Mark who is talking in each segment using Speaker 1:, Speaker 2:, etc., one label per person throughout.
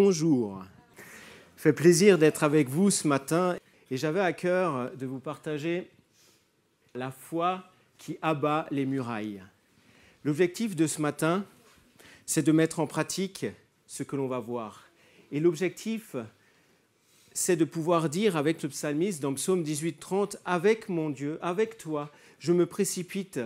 Speaker 1: bonjour. Fait plaisir d'être avec vous ce matin et j'avais à cœur de vous partager la foi qui abat les murailles. L'objectif de ce matin, c'est de mettre en pratique ce que l'on va voir. Et l'objectif, c'est de pouvoir dire avec le psalmiste dans Psaume 18:30 avec mon Dieu, avec toi, je me précipite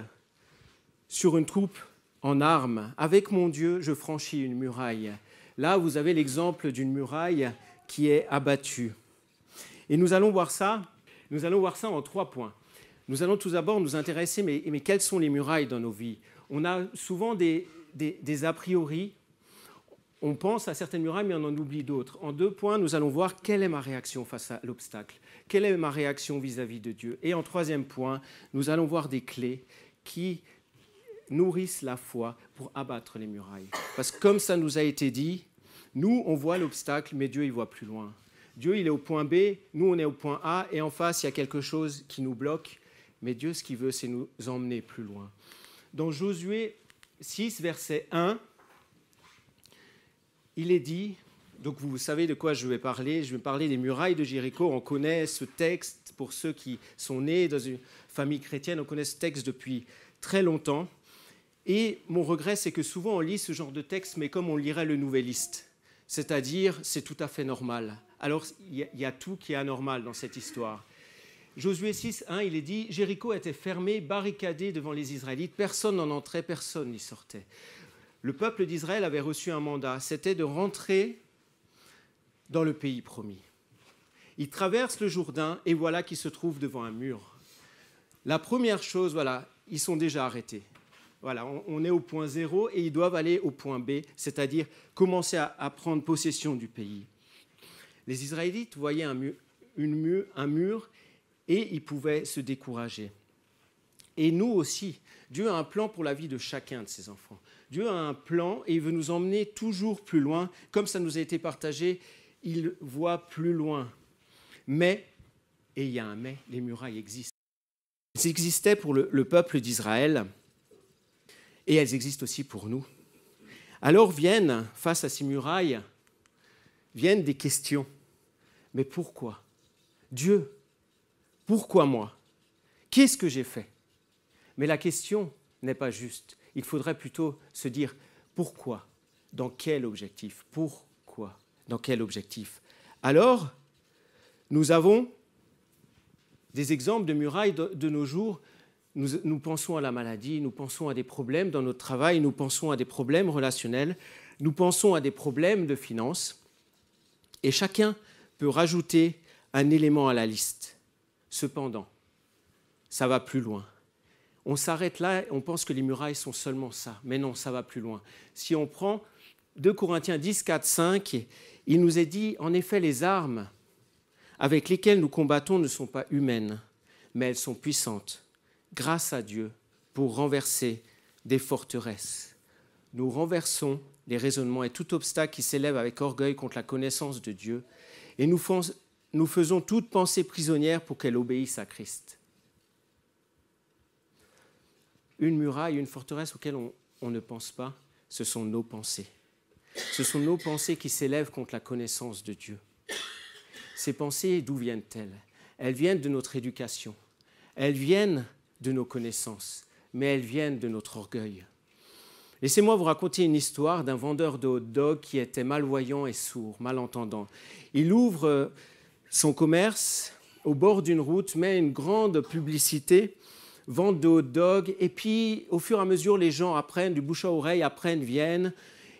Speaker 1: sur une troupe en armes. Avec mon Dieu, je franchis une muraille. Là, vous avez l'exemple d'une muraille qui est abattue. Et nous allons voir ça, nous allons voir ça en trois points. Nous allons tout d'abord nous intéresser, mais, mais, quelles sont les murailles dans nos vies On a souvent des, a priori, on pense à certaines murailles, mais on en oublie d'autres. En deux points, nous allons voir quelle est ma réaction face à l'obstacle, quelle est ma réaction vis à -vis de Dieu. Et en troisième point, nous allons voir des clés qui nourrissent la foi pour abattre les murailles. Parce que comme ça nous a été dit, nous, on voit l'obstacle, mais Dieu, il voit plus loin. Dieu, il est au point B, nous, on est au point A, et en face, il y a quelque chose qui nous bloque, mais Dieu, ce qu'il veut, c'est nous emmener plus loin. Dans Josué 6, verset 1, il est dit, donc vous savez de quoi je vais parler, je vais parler des murailles de Jéricho, on connaît ce texte, pour ceux qui sont nés dans une famille chrétienne, on connaît ce texte depuis très longtemps. Et mon regret, c'est que souvent on lit ce genre de texte, mais comme on lirait le nouvelliste, c'est-à-dire c'est tout à fait normal. Alors il y, a tout qui est anormal dans cette histoire. Josué 6, 1, il est dit, Jéricho était fermé, barricadé devant les Israélites, personne n'en entrait, personne n'y sortait. Le peuple d'Israël avait reçu un mandat, c'était de rentrer dans le pays promis. Ils traversent le Jourdain et voilà qu'ils se trouvent devant un mur. La première chose, voilà, ils sont déjà arrêtés. Voilà, on, est au point zéro et ils doivent aller au point B, c'est-à-dire commencer à, prendre possession du pays. Les Israélites voyaient un mur, et ils pouvaient se décourager. Et nous aussi, Dieu a un plan pour la vie de chacun de ses enfants. Dieu a un plan et il veut nous emmener toujours plus loin. Comme ça nous a été partagé, il voit plus loin. Mais, et il y a un mais, les murailles existent. Elles existaient pour le peuple d'Israël et elles existent aussi pour nous. Alors viennent, face à ces murailles, viennent des questions. Mais pourquoi Dieu, pourquoi moi Qu'est-ce que j'ai fait Mais la question n'est pas juste. Il faudrait plutôt se dire pourquoi Dans quel objectif Pourquoi Dans quel objectif Alors, nous avons des exemples de murailles de, nos jours nous, pensons à la maladie, nous pensons à des problèmes dans notre travail, nous pensons à des problèmes relationnels, nous pensons à des problèmes de finances, et chacun peut rajouter un élément à la liste. Cependant, ça va plus loin. On s'arrête là, on pense que les murailles sont seulement ça, mais non, ça va plus loin. Si on prend 2 Corinthiens 10, 4, 5, il nous est dit, en effet, les armes avec lesquelles nous combattons ne sont pas humaines, mais elles sont puissantes grâce à Dieu, pour renverser des forteresses. Nous renversons les raisonnements et tout obstacle qui s'élève avec orgueil contre la connaissance de Dieu, et nous, faisons toute pensée prisonnière pour qu'elle obéisse à Christ. Une muraille, une forteresse auxquelles on ne pense pas, ce sont nos pensées. Ce sont nos pensées qui s'élèvent contre la connaissance de Dieu. Ces pensées, d'où viennent-elles Elles viennent de notre éducation. Elles viennent de nos connaissances, mais elles viennent de notre orgueil. Laissez-moi vous raconter une histoire d'un vendeur de hot dog qui était malvoyant et sourd, malentendant. Il ouvre euh, son commerce au bord d'une route, met une grande publicité, vente de hot dog, et puis au fur et à mesure, les gens apprennent, du bouche à oreille, apprennent, viennent,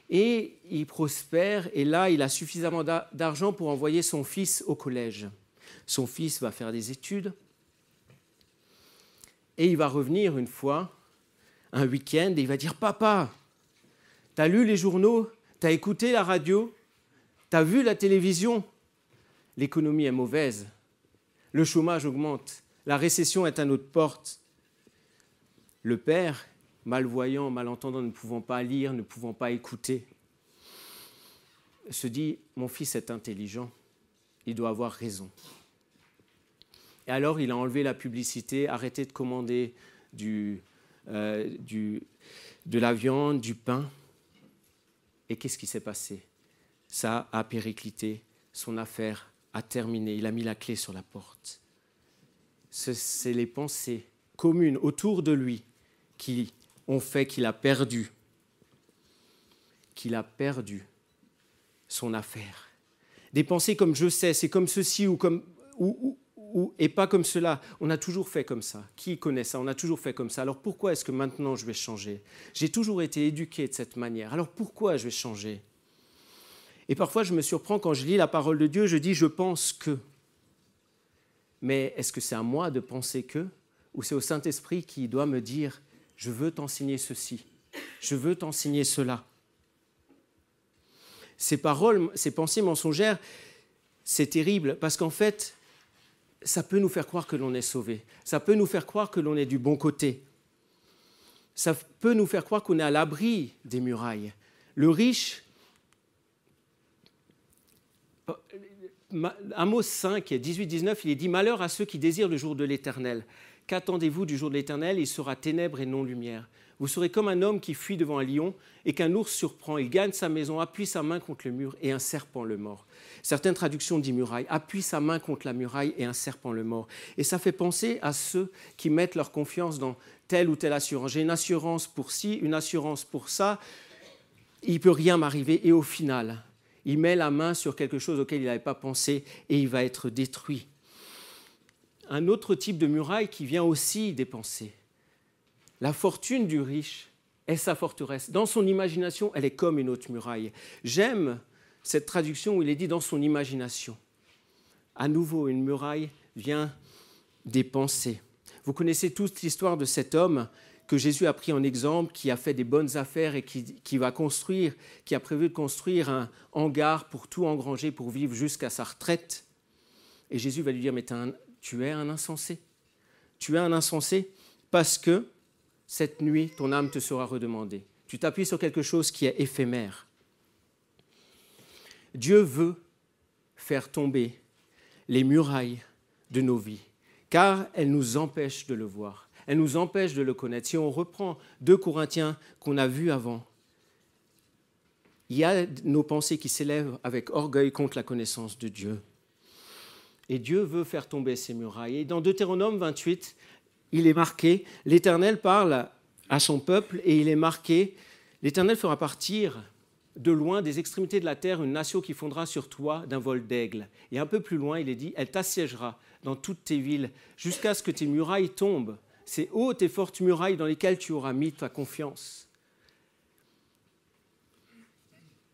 Speaker 1: et il prospère, et là, il a suffisamment d'argent pour envoyer son fils au collège. Son fils va faire des études, et il va revenir une fois, un week-end, et il va dire, Papa, t'as lu les journaux, t'as écouté la radio, t'as vu la télévision, l'économie est mauvaise, le chômage augmente, la récession est à notre porte. Le père, malvoyant, malentendant, ne pouvant pas lire, ne pouvant pas écouter, se dit, mon fils est intelligent, il doit avoir raison. Et alors, il a enlevé la publicité, arrêté de commander du, euh, du, de la viande, du pain. Et qu'est-ce qui s'est passé Ça a périclité, son affaire a terminé, il a mis la clé sur la porte. C'est les pensées communes autour de lui qui ont fait qu'il a perdu, qu'il a perdu son affaire. Des pensées comme je sais, c'est comme ceci ou comme ou, et pas comme cela. On a toujours fait comme ça. Qui connaît ça On a toujours fait comme ça. Alors pourquoi est-ce que maintenant je vais changer J'ai toujours été éduqué de cette manière. Alors pourquoi je vais changer Et parfois je me surprends quand je lis la parole de Dieu, je dis je pense que. Mais est-ce que c'est à moi de penser que Ou c'est au Saint-Esprit qui doit me dire je veux t'enseigner ceci, je veux t'enseigner cela Ces paroles, ces pensées mensongères, c'est terrible parce qu'en fait, ça peut nous faire croire que l'on est sauvé, ça peut nous faire croire que l'on est du bon côté, ça peut nous faire croire qu'on est à l'abri des murailles. Le riche, Amos 5, 18-19, il est dit Malheur à ceux qui désirent le jour de l'Éternel. Qu'attendez-vous du jour de l'Éternel Il sera ténèbres et non lumière. Vous serez comme un homme qui fuit devant un lion et qu'un ours surprend. Il gagne sa maison, appuie sa main contre le mur et un serpent le mord. Certaines traductions disent muraille, appuie sa main contre la muraille et un serpent le mord. Et ça fait penser à ceux qui mettent leur confiance dans telle ou telle assurance. J'ai une assurance pour ci, une assurance pour ça. Il peut rien m'arriver et au final, il met la main sur quelque chose auquel il n'avait pas pensé et il va être détruit. Un autre type de muraille qui vient aussi des pensées la fortune du riche est sa forteresse. Dans son imagination, elle est comme une haute muraille. J'aime cette traduction où il est dit dans son imagination. À nouveau, une muraille vient des pensées. Vous connaissez toute l'histoire de cet homme que Jésus a pris en exemple, qui a fait des bonnes affaires et qui, va construire, qui a prévu de construire un hangar pour tout engranger, pour vivre jusqu'à sa retraite. Et Jésus va lui dire, mais tu es un insensé. Tu es un insensé parce que cette nuit, ton âme te sera redemandée. Tu t'appuies sur quelque chose qui est éphémère. Dieu veut faire tomber les murailles de nos vies, car elles nous empêchent de le voir, elles nous empêchent de le connaître. Si on reprend deux Corinthiens qu'on a vus avant, il y a nos pensées qui s'élèvent avec orgueil contre la connaissance de Dieu. Et Dieu veut faire tomber ces murailles. Et dans Deutéronome 28, il est marqué, l'Éternel parle à son peuple et il est marqué, l'Éternel fera partir de loin des extrémités de la terre une nation qui fondra sur toi d'un vol d'aigle. Et un peu plus loin, il est dit, elle t'assiégera dans toutes tes villes jusqu'à ce que tes murailles tombent, ces hautes et fortes murailles dans lesquelles tu auras mis ta confiance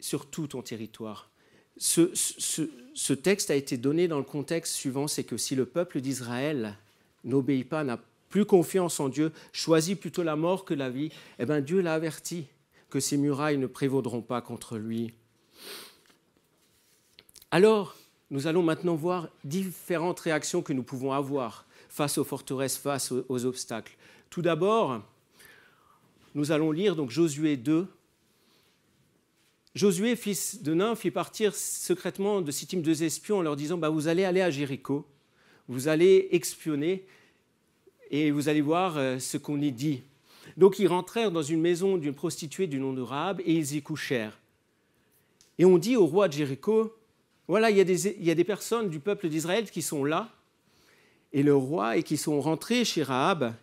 Speaker 1: sur tout ton territoire. Ce, texte a été donné dans le contexte suivant, c'est que si le peuple d'Israël n'obéit pas, n'a plus confiance en Dieu, choisit plutôt la mort que la vie, eh bien Dieu l'a averti que ses murailles ne prévaudront pas contre lui. Alors, nous allons maintenant voir différentes réactions que nous pouvons avoir face aux forteresses, face aux obstacles. Tout d'abord, nous allons lire donc Josué 2. Josué, fils de Nain, fit partir secrètement de Sittim deux espions en leur disant bah, Vous allez aller à Jéricho, vous allez espionner et vous allez voir euh, ce qu'on y dit. Donc ils rentrèrent dans une maison d'une prostituée du nom de Rahab et ils y couchèrent. Et on dit au roi de Jéricho, voilà, il y, a des, il y a des personnes du peuple d'Israël qui sont là, et le roi, et qui sont rentrés chez Rahab,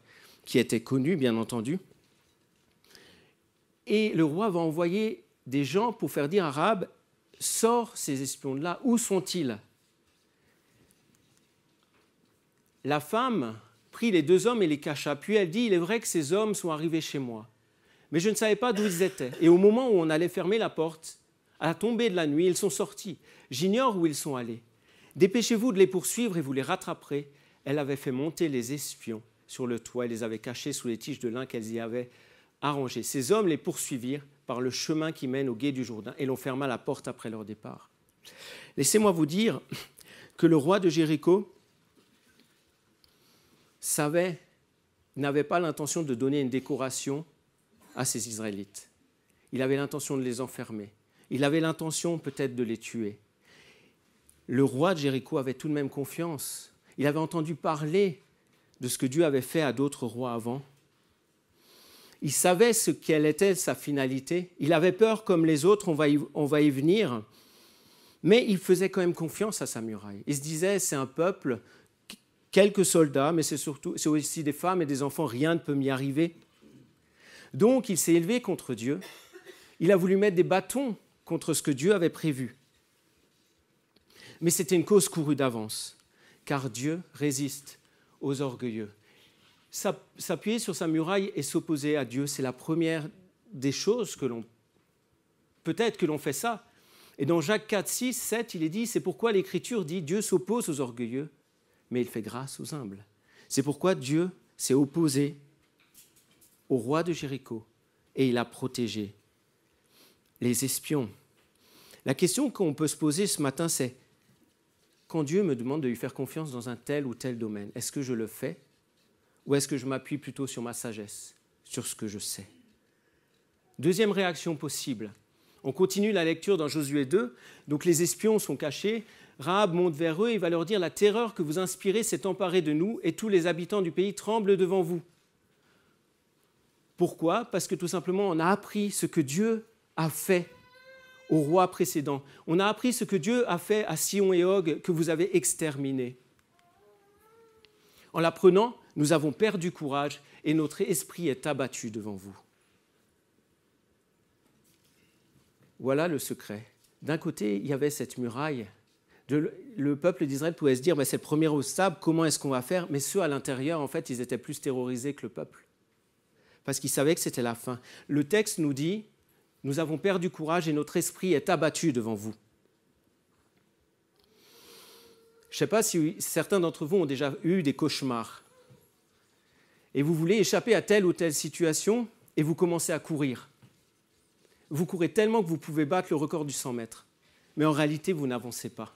Speaker 1: qui était connu bien entendu. Et le roi va envoyer des gens pour faire dire à Rahab, sors ces espions-là, où sont-ils La femme prit les deux hommes et les cacha. Puis elle dit, il est vrai que ces hommes sont arrivés chez moi, mais je ne savais pas d'où ils étaient. Et au moment où on allait fermer la porte, à la tombée de la nuit, ils sont sortis. J'ignore où ils sont allés. Dépêchez-vous de les poursuivre et vous les rattraperez. Elle avait fait monter les espions sur le toit et les avait cachés sous les tiges de lin qu'elles y avaient arrangées. Ces hommes les poursuivirent par le chemin qui mène au guet du Jourdain et l'on ferma la porte après leur départ. Laissez-moi vous dire que le roi de Jéricho savait, n'avait pas l'intention de donner une décoration à ces Israélites. Il avait l'intention de les enfermer. Il avait l'intention peut-être de les tuer. Le roi de Jéricho avait tout de même confiance. Il avait entendu parler de ce que Dieu avait fait à d'autres rois avant. Il savait ce qu'elle était sa finalité. Il avait peur comme les autres, on va, y, on va y venir. Mais il faisait quand même confiance à sa muraille. Il se disait, c'est un peuple quelques soldats, mais c'est surtout c'est aussi des femmes et des enfants, rien ne peut m'y arriver. Donc il s'est élevé contre Dieu. Il a voulu mettre des bâtons contre ce que Dieu avait prévu. Mais c'était une cause courue d'avance, car Dieu résiste aux orgueilleux. S'appuyer sur sa muraille et s'opposer à Dieu, c'est la première des choses que l'on... Peut-être que l'on fait ça. Et dans Jacques 4, 6, 7, il est dit, c'est pourquoi l'Écriture dit, Dieu s'oppose aux orgueilleux, mais il fait grâce aux humbles. C'est pourquoi Dieu s'est opposé au roi de Jéricho et il a protégé les espions. La question qu'on peut se poser ce matin, c'est quand Dieu me demande de lui faire confiance dans un tel ou tel domaine, est-ce que je le fais ou est-ce que je m'appuie plutôt sur ma sagesse, sur ce que je sais Deuxième réaction possible. On continue la lecture dans Josué 2. Donc les espions sont cachés, Rahab monte vers eux et va leur dire La terreur que vous inspirez s'est emparée de nous et tous les habitants du pays tremblent devant vous. Pourquoi Parce que tout simplement, on a appris ce que Dieu a fait au roi précédent. On a appris ce que Dieu a fait à Sion et Og que vous avez exterminé. En l'apprenant, nous avons perdu courage et notre esprit est abattu devant vous. Voilà le secret. D'un côté, il y avait cette muraille le peuple d'Israël pouvait se dire, mais c'est le premier obstacle, comment est-ce qu'on va faire Mais ceux à l'intérieur, en fait, ils étaient plus terrorisés que le peuple, parce qu'ils savaient que c'était la fin. Le texte nous dit, nous avons perdu courage et notre esprit est abattu devant vous. Je ne sais pas si certains d'entre vous ont déjà eu des cauchemars. Et vous voulez échapper à telle ou telle situation et vous commencez à courir. Vous courez tellement que vous pouvez battre le record du 100 mètres. Mais en réalité, vous n'avancez pas.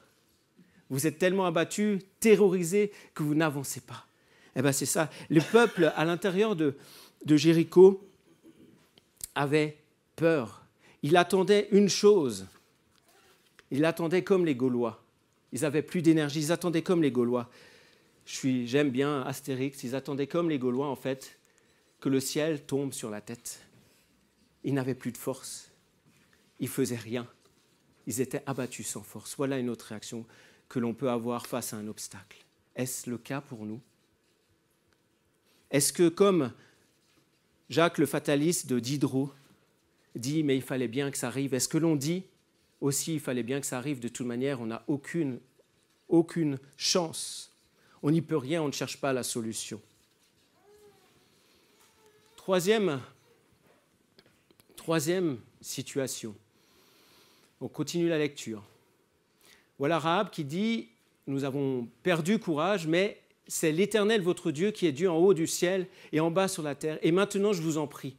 Speaker 1: Vous êtes tellement abattus, terrorisés, que vous n'avancez pas. Eh bien, c'est ça. Le peuple à l'intérieur de, de Jéricho avait peur. Il attendait une chose. Il attendait comme les Gaulois. Ils avaient plus d'énergie. Ils attendaient comme les Gaulois. J'aime bien Astérix. Ils attendaient comme les Gaulois, en fait, que le ciel tombe sur la tête. Ils n'avaient plus de force. Ils faisaient rien. Ils étaient abattus sans force. Voilà une autre réaction que l'on peut avoir face à un obstacle. Est-ce le cas pour nous Est-ce que comme Jacques le fataliste de Diderot dit mais il fallait bien que ça arrive, est-ce que l'on dit aussi il fallait bien que ça arrive de toute manière, on n'a aucune, aucune chance, on n'y peut rien, on ne cherche pas la solution Troisième, troisième situation. On continue la lecture. Voilà Rahab qui dit, nous avons perdu courage, mais c'est l'Éternel votre Dieu qui est Dieu en haut du ciel et en bas sur la terre. Et maintenant, je vous en prie,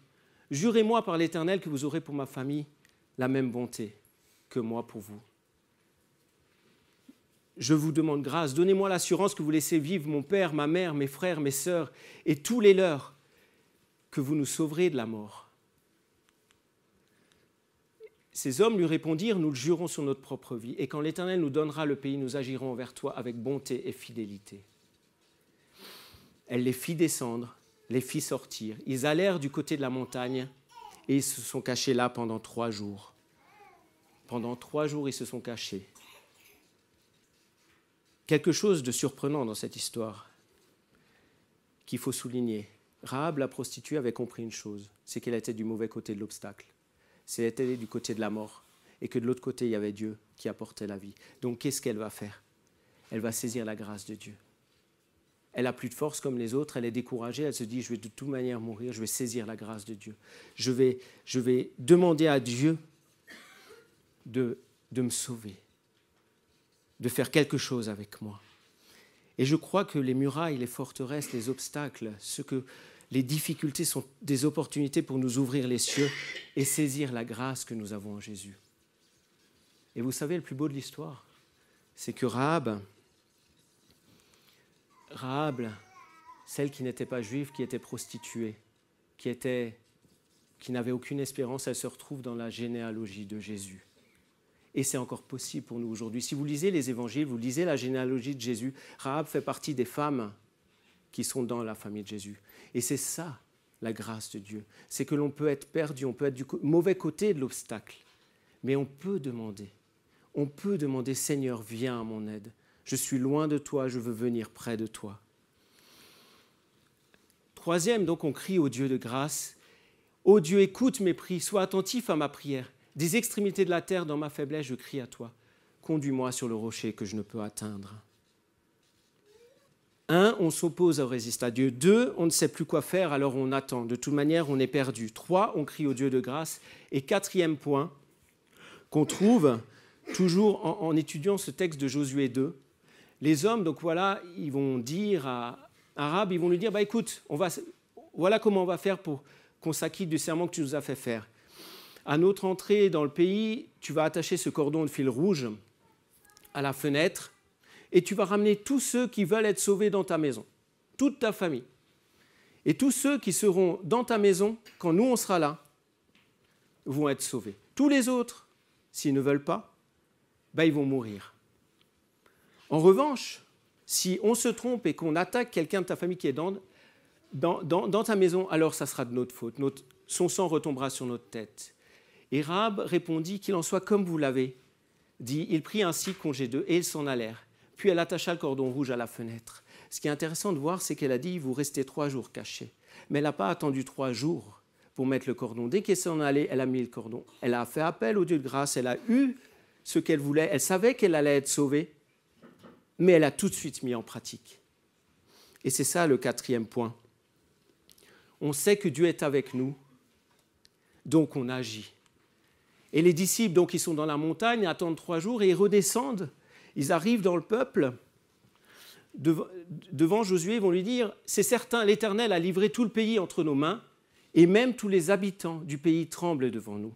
Speaker 1: jurez-moi par l'Éternel que vous aurez pour ma famille la même bonté que moi pour vous. Je vous demande grâce, donnez-moi l'assurance que vous laissez vivre mon père, ma mère, mes frères, mes sœurs et tous les leurs, que vous nous sauverez de la mort ces hommes lui répondirent, nous le jurons sur notre propre vie, et quand l'Éternel nous donnera le pays, nous agirons envers toi avec bonté et fidélité. Elle les fit descendre, les fit sortir. Ils allèrent du côté de la montagne et ils se sont cachés là pendant trois jours. Pendant trois jours, ils se sont cachés. Quelque chose de surprenant dans cette histoire qu'il faut souligner. Rahab, la prostituée, avait compris une chose, c'est qu'elle était du mauvais côté de l'obstacle c'était du côté de la mort, et que de l'autre côté, il y avait Dieu qui apportait la vie. Donc qu'est-ce qu'elle va faire Elle va saisir la grâce de Dieu. Elle a plus de force comme les autres, elle est découragée, elle se dit, je vais de toute manière mourir, je vais saisir la grâce de Dieu. Je vais, je vais demander à Dieu de, de me sauver, de faire quelque chose avec moi. Et je crois que les murailles, les forteresses, les obstacles, ce que, les difficultés sont des opportunités pour nous ouvrir les cieux et saisir la grâce que nous avons en Jésus. Et vous savez, le plus beau de l'histoire, c'est que Rahab, Rahab, celle qui n'était pas juive, qui était prostituée, qui était qui n'avait aucune espérance, elle se retrouve dans la généalogie de Jésus. Et c'est encore possible pour nous aujourd'hui. Si vous lisez les évangiles, vous lisez la généalogie de Jésus, Rahab fait partie des femmes qui sont dans la famille de Jésus. Et c'est ça la grâce de Dieu. C'est que l'on peut être perdu, on peut être du mauvais côté de l'obstacle, mais on peut demander. On peut demander, Seigneur, viens à mon aide. Je suis loin de toi, je veux venir près de toi. Troisième, donc on crie au Dieu de grâce. Ô Dieu, écoute mes prix, sois attentif à ma prière. Des extrémités de la terre, dans ma faiblesse, je crie à toi. Conduis-moi sur le rocher que je ne peux atteindre. 1. On s'oppose au résiste à Dieu. 2. On ne sait plus quoi faire, alors on attend. De toute manière, on est perdu. Trois, On crie au Dieu de grâce. Et quatrième point qu'on trouve toujours en, étudiant ce texte de Josué 2. Les hommes, donc voilà, ils vont dire à Arabe, ils vont lui dire, bah écoute, on va, voilà comment on va faire pour qu'on s'acquitte du serment que tu nous as fait faire. À notre entrée dans le pays, tu vas attacher ce cordon de fil rouge à la fenêtre et tu vas ramener tous ceux qui veulent être sauvés dans ta maison, toute ta famille. Et tous ceux qui seront dans ta maison, quand nous on sera là, vont être sauvés. Tous les autres, s'ils ne veulent pas, ben, ils vont mourir. En revanche, si on se trompe et qu'on attaque quelqu'un de ta famille qui est dans, ta maison, alors ça sera de notre faute. son sang retombera sur notre tête. Et Rab répondit qu'il en soit comme vous l'avez dit. Il prit ainsi congé d'eux et ils s'en allèrent. Puis elle attacha le cordon rouge à la fenêtre. Ce qui est intéressant de voir, c'est qu'elle a dit, vous restez trois jours cachés. Mais elle n'a pas attendu trois jours pour mettre le cordon. Dès qu'elle s'en allait, elle a mis le cordon. Elle a fait appel au Dieu de grâce, elle a eu ce qu'elle voulait, elle savait qu'elle allait être sauvée, mais elle a tout de suite mis en pratique. Et c'est ça le quatrième point. On sait que Dieu est avec nous, donc on agit. Et les disciples, donc, ils sont dans la montagne, attendent trois jours et ils redescendent ils arrivent dans le peuple, devant, Josué, ils vont lui dire, c'est certain, l'Éternel a livré tout le pays entre nos mains, et même tous les habitants du pays tremblent devant nous.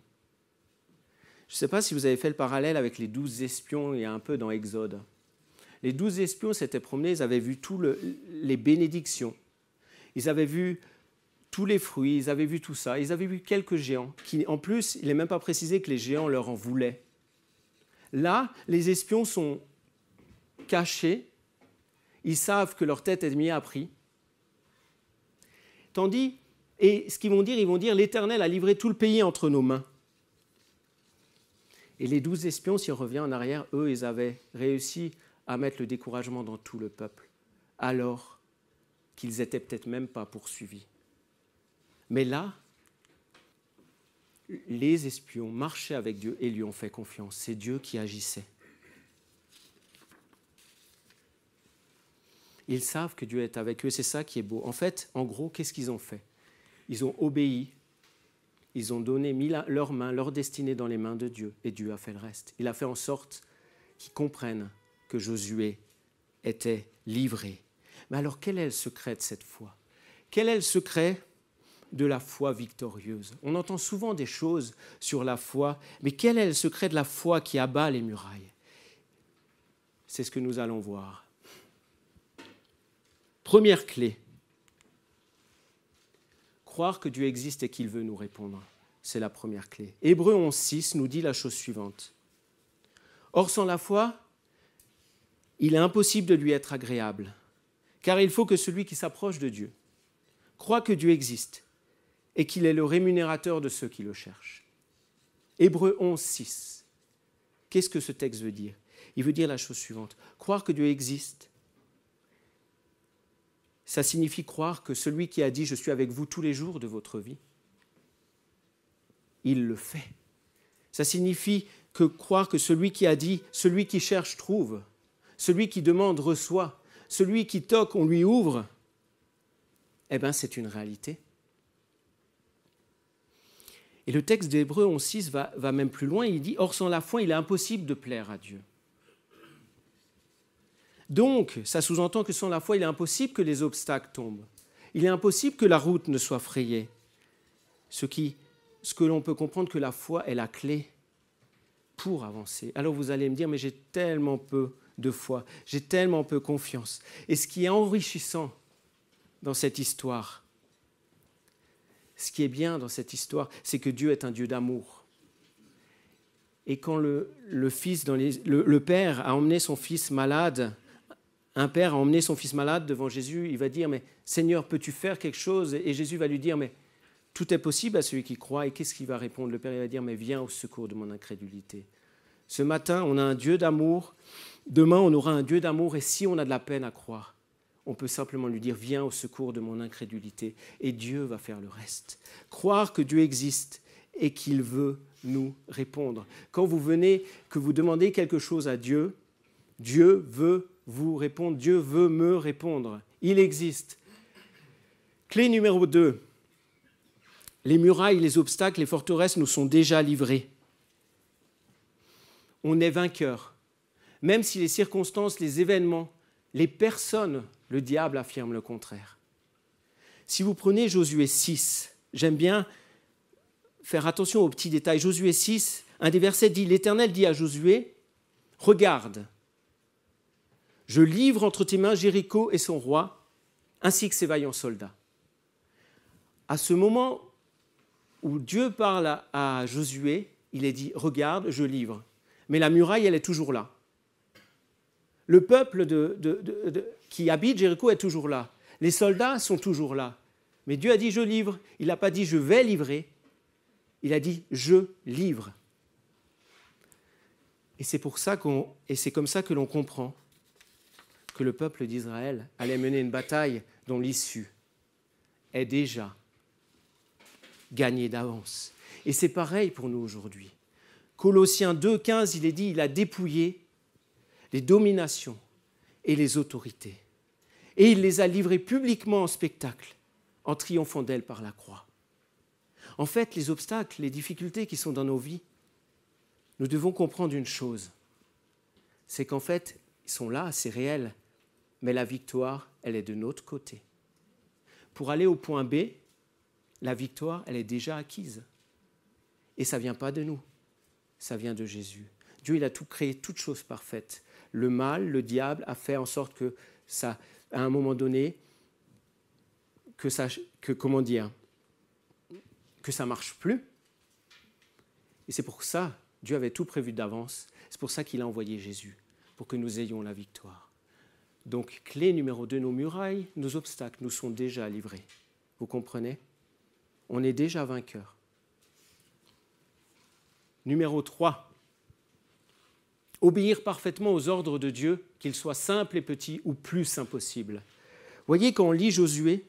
Speaker 1: Je ne sais pas si vous avez fait le parallèle avec les douze espions, il y a un peu dans Exode. Les douze espions s'étaient promenés, ils avaient vu toutes les bénédictions, ils avaient vu tous les fruits, ils avaient vu tout ça, ils avaient vu quelques géants, qui en plus, il n'est même pas précisé que les géants leur en voulaient. Là, les espions sont cachés, ils savent que leur tête ennemie a prix, Tandis, et ce qu'ils vont dire, ils vont dire, l'Éternel a livré tout le pays entre nos mains. Et les douze espions, si on revient en arrière, eux, ils avaient réussi à mettre le découragement dans tout le peuple, alors qu'ils n'étaient peut-être même pas poursuivis. Mais là, les espions marchaient avec Dieu et lui ont fait confiance. C'est Dieu qui agissait. Ils savent que Dieu est avec eux, c'est ça qui est beau. En fait, en gros, qu'est-ce qu'ils ont fait Ils ont obéi, ils ont donné, mis leurs leur destinée dans les mains de Dieu, et Dieu a fait le reste. Il a fait en sorte qu'ils comprennent que Josué était livré. Mais alors, quel est le secret de cette foi Quel est le secret de la foi victorieuse. On entend souvent des choses sur la foi, mais quel est le secret de la foi qui abat les murailles C'est ce que nous allons voir. Première clé, croire que Dieu existe et qu'il veut nous répondre. C'est la première clé. Hébreu 11.6 nous dit la chose suivante. Or sans la foi, il est impossible de lui être agréable, car il faut que celui qui s'approche de Dieu croit que Dieu existe et qu'il est le rémunérateur de ceux qui le cherchent. Hébreu 11, 6. Qu'est-ce que ce texte veut dire Il veut dire la chose suivante. Croire que Dieu existe, ça signifie croire que celui qui a dit je suis avec vous tous les jours de votre vie, il le fait. Ça signifie que croire que celui qui a dit celui qui cherche trouve, celui qui demande reçoit, celui qui toque on lui ouvre, eh bien c'est une réalité. Et le texte d'Hébreu 11.6 va, va même plus loin, il dit, Or sans la foi, il est impossible de plaire à Dieu. Donc, ça sous-entend que sans la foi, il est impossible que les obstacles tombent. Il est impossible que la route ne soit frayée. Ce, ce que l'on peut comprendre que la foi est la clé pour avancer. Alors vous allez me dire, mais j'ai tellement peu de foi, j'ai tellement peu confiance. Et ce qui est enrichissant dans cette histoire, ce qui est bien dans cette histoire, c'est que Dieu est un Dieu d'amour. Et quand le, père a emmené son fils malade, un père a emmené son fils malade devant Jésus, il va dire, mais Seigneur, peux-tu faire quelque chose Et Jésus va lui dire, mais tout est possible à celui qui croit. Et qu'est-ce qu'il va répondre Le père il va dire, mais viens au secours de mon incrédulité. Ce matin, on a un Dieu d'amour. Demain, on aura un Dieu d'amour. Et si on a de la peine à croire, on peut simplement lui dire, viens au secours de mon incrédulité, et Dieu va faire le reste. Croire que Dieu existe et qu'il veut nous répondre. Quand vous venez, que vous demandez quelque chose à Dieu, Dieu veut vous répondre, Dieu veut me répondre. Il existe. Clé numéro 2. Les murailles, les obstacles, les forteresses nous sont déjà livrés. On est vainqueur. Même si les circonstances, les événements, les personnes le diable affirme le contraire. Si vous prenez Josué 6, j'aime bien faire attention aux petits détails. Josué 6, un des versets dit, l'Éternel dit à Josué, regarde, je livre entre tes mains Jéricho et son roi, ainsi que ses vaillants soldats. À ce moment où Dieu parle à Josué, il est dit, regarde, je livre. Mais la muraille, elle est toujours là. Le peuple de, de, qui habite Jéricho est toujours là. Les soldats sont toujours là. Mais Dieu a dit je livre. Il n'a pas dit je vais livrer. Il a dit je livre. Et c'est pour ça qu'on et c'est comme ça que l'on comprend que le peuple d'Israël allait mener une bataille dont l'issue est déjà gagnée d'avance. Et c'est pareil pour nous aujourd'hui. Colossiens 2, 15, il est dit, il a dépouillé les dominations et les autorités et il les a livrées publiquement en spectacle, en triomphant d'elles par la croix. En fait, les obstacles, les difficultés qui sont dans nos vies, nous devons comprendre une chose, c'est qu'en fait, ils sont là, c'est réel, mais la victoire, elle est de notre côté. Pour aller au point B, la victoire, elle est déjà acquise. Et ça ne vient pas de nous, ça vient de Jésus. Dieu, il a tout créé, toutes choses parfaites. Le mal, le diable a fait en sorte que ça, à un moment donné, que ça, que, comment dire, que ça marche plus. Et c'est pour ça, Dieu avait tout prévu d'avance. C'est pour ça qu'il a envoyé Jésus, pour que nous ayons la victoire. Donc, clé numéro 2, nos murailles, nos obstacles nous sont déjà livrés. Vous comprenez On est déjà vainqueur. Numéro 3, obéir parfaitement aux ordres de Dieu, qu'ils soient simples et petits ou plus impossibles. Voyez, quand on lit Josué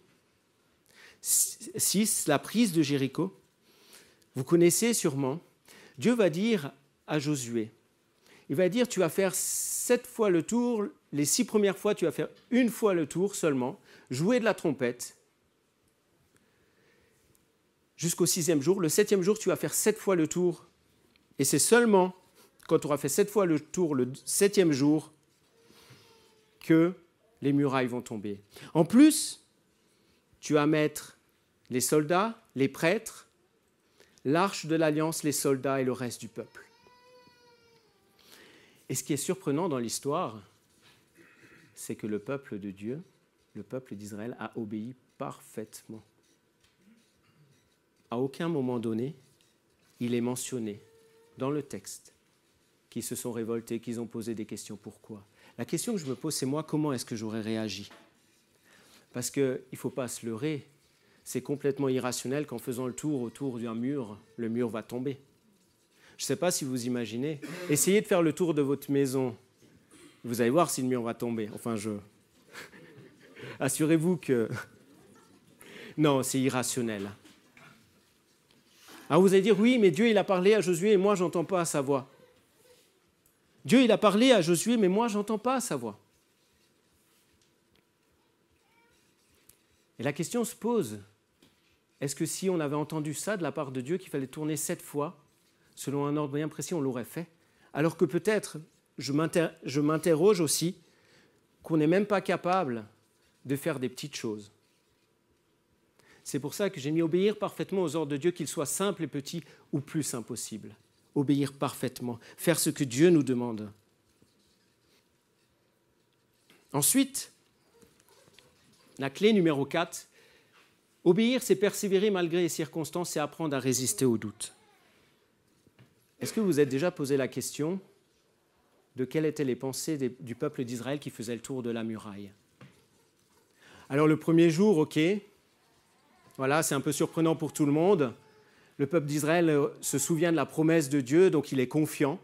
Speaker 1: 6, la prise de Jéricho, vous connaissez sûrement, Dieu va dire à Josué, il va dire, tu vas faire sept fois le tour, les six premières fois, tu vas faire une fois le tour seulement, jouer de la trompette, jusqu'au sixième jour. Le septième jour, tu vas faire sept fois le tour. Et c'est seulement quand tu auras fait sept fois le tour le septième jour, que les murailles vont tomber. En plus, tu vas mettre les soldats, les prêtres, l'arche de l'alliance, les soldats et le reste du peuple. Et ce qui est surprenant dans l'histoire, c'est que le peuple de Dieu, le peuple d'Israël, a obéi parfaitement. À aucun moment donné, il est mentionné dans le texte qui se sont révoltés, qui ont posé des questions pourquoi. La question que je me pose, c'est moi, comment est-ce que j'aurais réagi Parce qu'il ne faut pas se leurrer, c'est complètement irrationnel qu'en faisant le tour autour d'un mur, le mur va tomber. Je ne sais pas si vous imaginez. Essayez de faire le tour de votre maison. Vous allez voir si le mur va tomber. Enfin, je. Assurez-vous que. Non, c'est irrationnel. Alors ah, vous allez dire, oui, mais Dieu, il a parlé à Josué et moi, j'entends pas sa voix. Dieu, il a parlé à Josué, mais moi, j'entends pas sa voix. Et la question se pose, est-ce que si on avait entendu ça de la part de Dieu, qu'il fallait tourner sept fois, selon un ordre bien précis, on l'aurait fait Alors que peut-être, je m'interroge aussi, qu'on n'est même pas capable de faire des petites choses. C'est pour ça que j'ai mis obéir parfaitement aux ordres de Dieu, qu'ils soient simples et petits ou plus impossibles obéir parfaitement, faire ce que Dieu nous demande. Ensuite, la clé numéro 4, obéir, c'est persévérer malgré les circonstances, et apprendre à résister aux doutes. Est-ce que vous vous êtes déjà posé la question de quelles étaient les pensées du peuple d'Israël qui faisait le tour de la muraille Alors le premier jour, ok, voilà, c'est un peu surprenant pour tout le monde. Le peuple d'Israël euh, se souvient de la promesse de Dieu, donc il est confiant.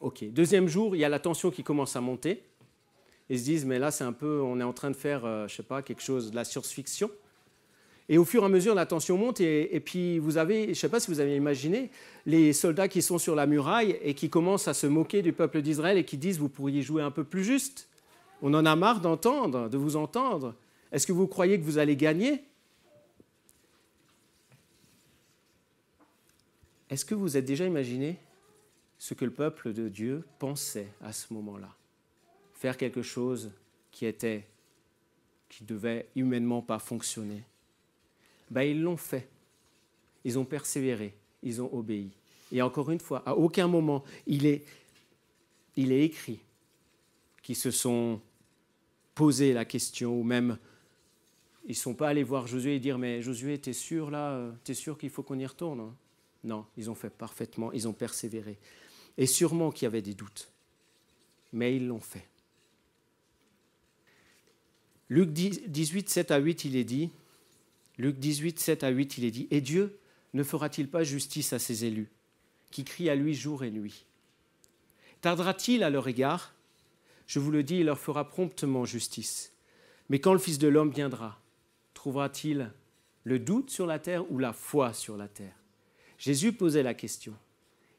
Speaker 1: Ok, deuxième jour, il y a la tension qui commence à monter. Ils se disent, mais là, c'est un peu, on est en train de faire, euh, je sais pas, quelque chose de la science-fiction. Et au fur et à mesure, la tension monte. Et, et puis, vous avez, je ne sais pas si vous avez imaginé, les soldats qui sont sur la muraille et qui commencent à se moquer du peuple d'Israël et qui disent Vous pourriez jouer un peu plus juste. On en a marre d'entendre, de vous entendre. Est-ce que vous croyez que vous allez gagner Est-ce que vous êtes déjà imaginé ce que le peuple de Dieu pensait à ce moment-là Faire quelque chose qui était, qui devait humainement pas fonctionner. Ben, ils l'ont fait. Ils ont persévéré. Ils ont obéi. Et encore une fois, à aucun moment, il est, il est écrit qu'ils se sont posé la question ou même ils ne sont pas allés voir Josué et dire Mais Josué, t'es sûr là T'es sûr qu'il faut qu'on y retourne hein non, ils ont fait parfaitement, ils ont persévéré. Et sûrement qu'il y avait des doutes, mais ils l'ont fait. Luc 18, 7 à 8, il est dit, Luc 18, 7 à 8, il est dit, Et Dieu ne fera-t-il pas justice à ses élus, qui crient à lui jour et nuit Tardera-t-il à leur égard Je vous le dis, il leur fera promptement justice. Mais quand le Fils de l'homme viendra, trouvera-t-il le doute sur la terre ou la foi sur la terre Jésus posait la question.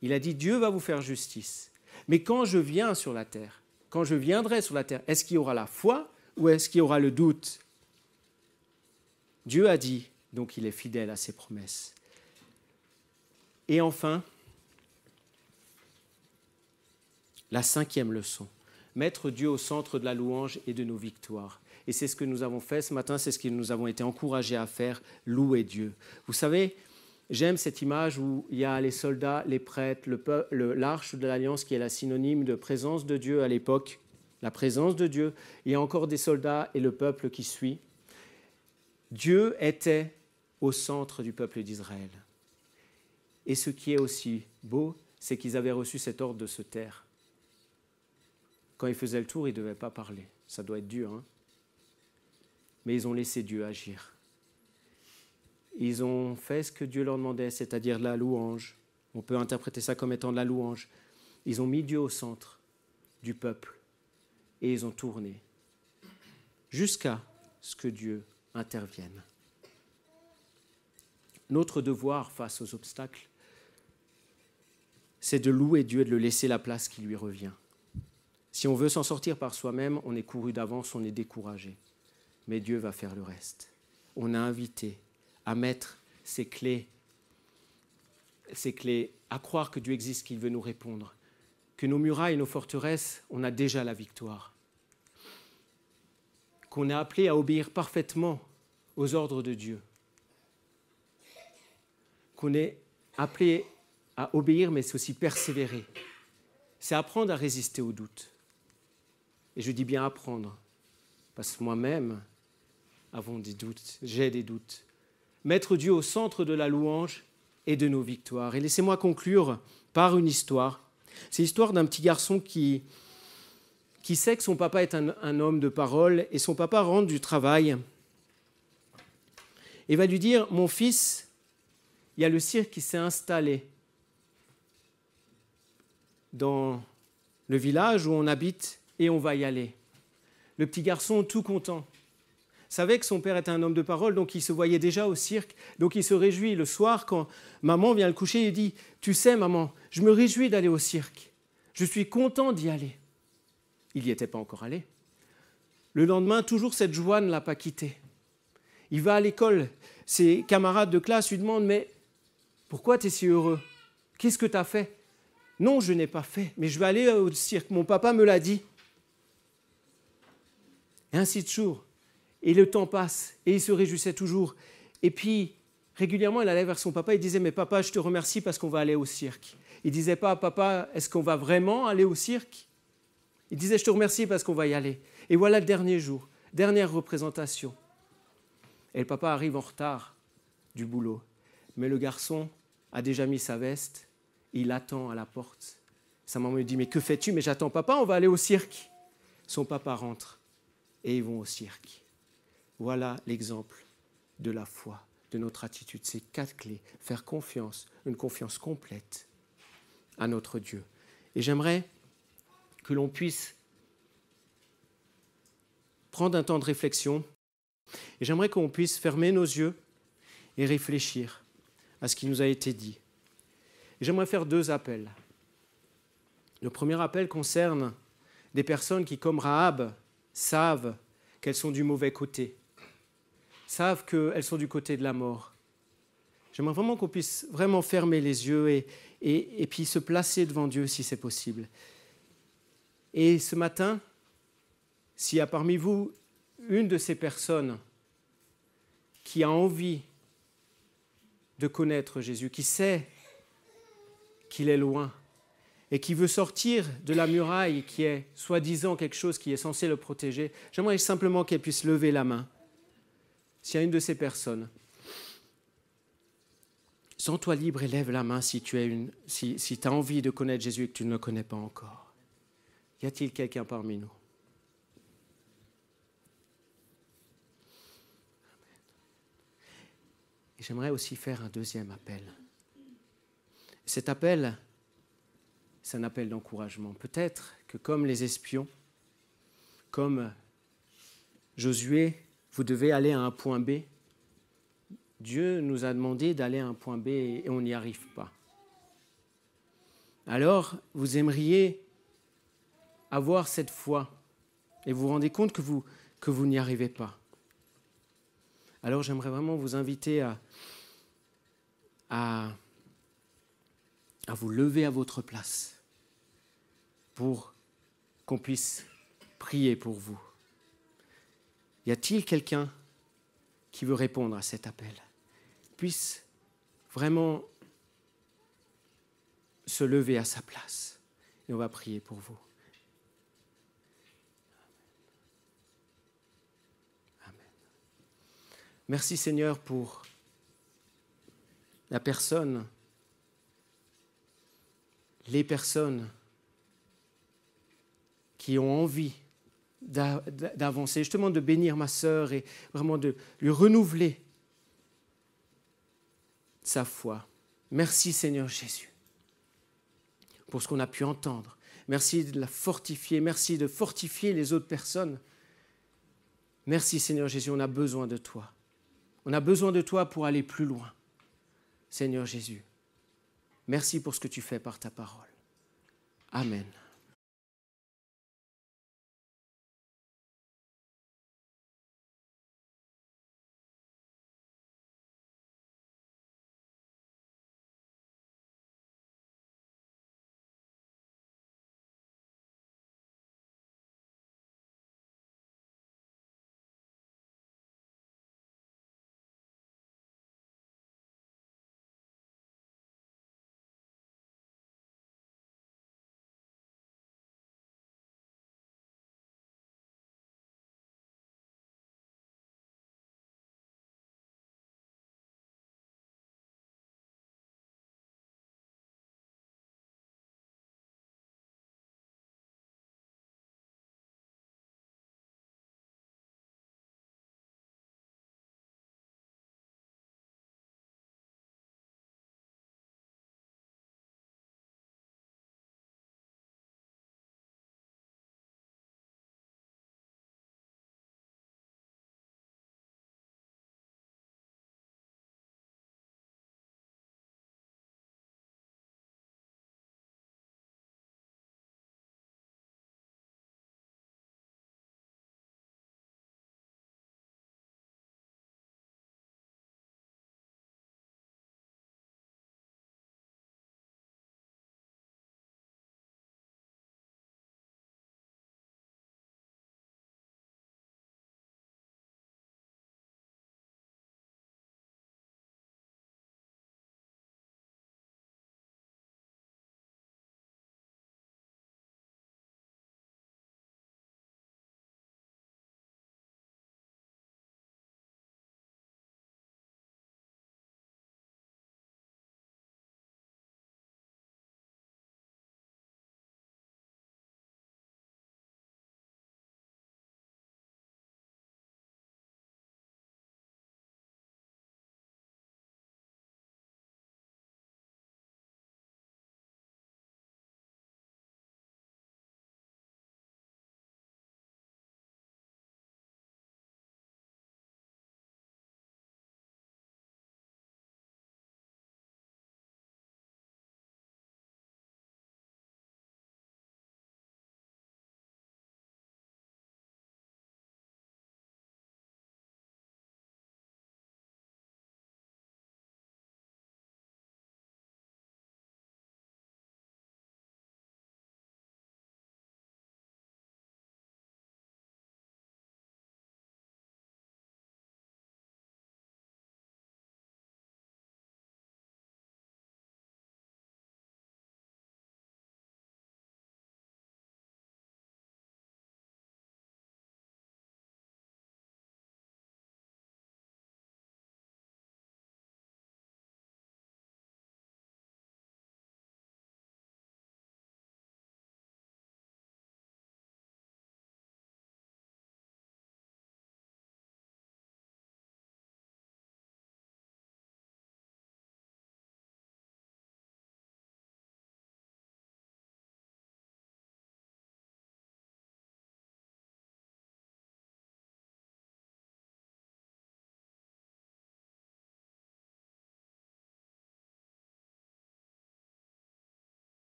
Speaker 1: Il a dit, Dieu va vous faire justice. Mais quand je viens sur la terre, quand je viendrai sur la terre, est-ce qu'il y aura la foi ou est-ce qu'il y aura le doute Dieu a dit, donc il est fidèle à ses promesses. Et enfin, la cinquième leçon, mettre Dieu au centre de la louange et de nos victoires. Et c'est ce que nous avons fait ce matin, c'est ce que nous avons été encouragés à faire, louer Dieu. Vous savez, J'aime cette image où il y a les soldats, les prêtres, l'arche de l'Alliance qui est la synonyme de présence de Dieu à l'époque, la présence de Dieu. Il y a encore des soldats et le peuple qui suit. Dieu était au centre du peuple d'Israël. Et ce qui est aussi beau, c'est qu'ils avaient reçu cet ordre de se taire. Quand ils faisaient le tour, ils ne devaient pas parler. Ça doit être dur. Hein. Mais ils ont laissé Dieu agir. Ils ont fait ce que Dieu leur demandait, c'est-à-dire la louange. On peut interpréter ça comme étant de la louange. Ils ont mis Dieu au centre du peuple et ils ont tourné jusqu'à ce que Dieu intervienne. Notre devoir face aux obstacles, c'est de louer Dieu et de le laisser la place qui lui revient. Si on veut s'en sortir par soi-même, on est couru d'avance, on est découragé. Mais Dieu va faire le reste. On a invité à mettre ses clés, clés, à croire que Dieu existe, qu'il veut nous répondre, que nos murailles, nos forteresses, on a déjà la victoire, qu'on est appelé à obéir parfaitement aux ordres de Dieu, qu'on est appelé à obéir, mais c'est aussi persévérer. C'est apprendre à résister aux doutes. Et je dis bien apprendre, parce que moi-même, avons des doutes, j'ai des doutes mettre Dieu au centre de la louange et de nos victoires. Et laissez-moi conclure par une histoire. C'est l'histoire d'un petit garçon qui, qui sait que son papa est un, un, homme de parole et son papa rentre du travail et va lui dire, mon fils, il y a le cirque qui s'est installé dans le village où on habite et on va y aller. Le petit garçon, tout content, savait que son père était un homme de parole, donc il se voyait déjà au cirque, donc il se réjouit. Le soir, quand maman vient le coucher, il dit, tu sais maman, je me réjouis d'aller au cirque, je suis content d'y aller. Il n'y était pas encore allé. Le lendemain, toujours cette joie ne l'a pas quitté. Il va à l'école, ses camarades de classe lui demandent, mais pourquoi tu es si heureux Qu'est-ce que tu as fait Non, je n'ai pas fait, mais je vais aller au cirque, mon papa me l'a dit. Et ainsi de jour. Et le temps passe, et il se réjouissait toujours. Et puis, régulièrement, il allait vers son papa et disait, mais papa, je te remercie parce qu'on va aller au cirque. Il disait pas, papa, est-ce qu'on va vraiment aller au cirque Il disait, je te remercie parce qu'on va y aller. Et voilà le dernier jour, dernière représentation. Et le papa arrive en retard du boulot. Mais le garçon a déjà mis sa veste, il attend à la porte. Sa maman lui dit, mais que fais-tu Mais j'attends papa, on va aller au cirque. Son papa rentre et ils vont au cirque. Voilà l'exemple de la foi, de notre attitude. Ces quatre clés. Faire confiance, une confiance complète à notre Dieu. Et j'aimerais que l'on puisse prendre un temps de réflexion. Et j'aimerais qu'on puisse fermer nos yeux et réfléchir à ce qui nous a été dit. j'aimerais faire deux appels. Le premier appel concerne des personnes qui, comme Rahab, savent qu'elles sont du mauvais côté, savent qu'elles sont du côté de la mort. J'aimerais vraiment qu'on puisse vraiment fermer les yeux et, et, puis se placer devant Dieu si c'est possible. Et ce matin, s'il y a parmi vous une de ces personnes qui a envie de connaître Jésus, qui sait qu'il est loin et qui veut sortir de la muraille qui est soi-disant quelque chose qui est censé le protéger, j'aimerais simplement qu'elle puisse lever la main s'il y a une de ces personnes, sens-toi libre et lève la main si tu une, si, as envie de connaître Jésus et que tu ne le connais pas encore. Y a-t-il quelqu'un parmi nous j'aimerais aussi faire un deuxième appel. Cet appel, c'est un appel d'encouragement. Peut-être que comme les espions, comme Josué, vous devez aller à un point B. Dieu nous a demandé d'aller à un point B et on n'y arrive pas. Alors, vous aimeriez avoir cette foi et vous vous rendez compte que vous, que vous n'y arrivez pas. Alors, j'aimerais vraiment vous inviter à, à vous lever à votre place pour qu'on puisse prier pour vous. Y a-t-il quelqu'un qui veut répondre à cet appel Puisse vraiment se lever à sa place. Et on va prier pour vous. Amen. Merci Seigneur pour la personne, les personnes qui ont envie d'avancer. justement de bénir ma sœur et vraiment de lui renouveler sa foi. Merci Seigneur Jésus pour ce qu'on a pu entendre. Merci de la fortifier. Merci de fortifier les autres personnes. Merci Seigneur Jésus, on a besoin de toi. On a besoin de toi pour aller plus loin. Seigneur Jésus, merci pour ce que tu fais par ta parole. Amen.